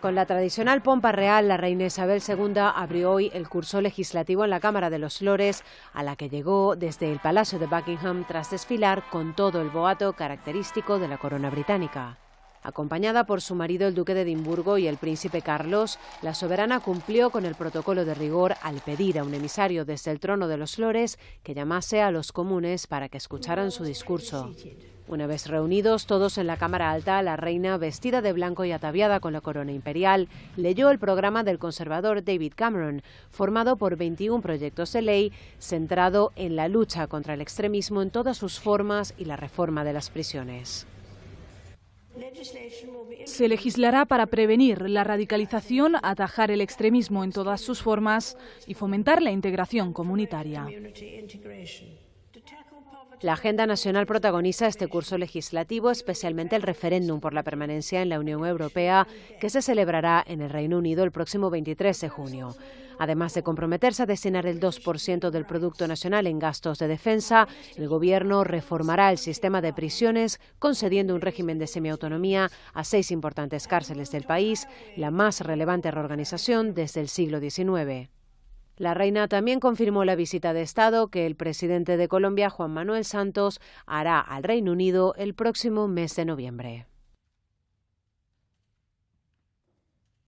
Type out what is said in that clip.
Con la tradicional pompa real, la reina Isabel II abrió hoy el curso legislativo en la Cámara de los Flores, a la que llegó desde el Palacio de Buckingham tras desfilar con todo el boato característico de la corona británica. Acompañada por su marido el duque de Edimburgo y el príncipe Carlos, la soberana cumplió con el protocolo de rigor al pedir a un emisario desde el trono de los Flores que llamase a los comunes para que escucharan su discurso. Una vez reunidos todos en la Cámara Alta, la reina, vestida de blanco y ataviada con la corona imperial, leyó el programa del conservador David Cameron, formado por 21 proyectos de ley centrado en la lucha contra el extremismo en todas sus formas y la reforma de las prisiones. Se legislará para prevenir la radicalización, atajar el extremismo en todas sus formas y fomentar la integración comunitaria. La agenda nacional protagoniza este curso legislativo, especialmente el referéndum por la permanencia en la Unión Europea, que se celebrará en el Reino Unido el próximo 23 de junio. Además de comprometerse a destinar el 2% del Producto Nacional en gastos de defensa, el Gobierno reformará el sistema de prisiones, concediendo un régimen de semiautonomía a seis importantes cárceles del país, la más relevante reorganización desde el siglo XIX. La reina también confirmó la visita de Estado que el presidente de Colombia, Juan Manuel Santos, hará al Reino Unido el próximo mes de noviembre.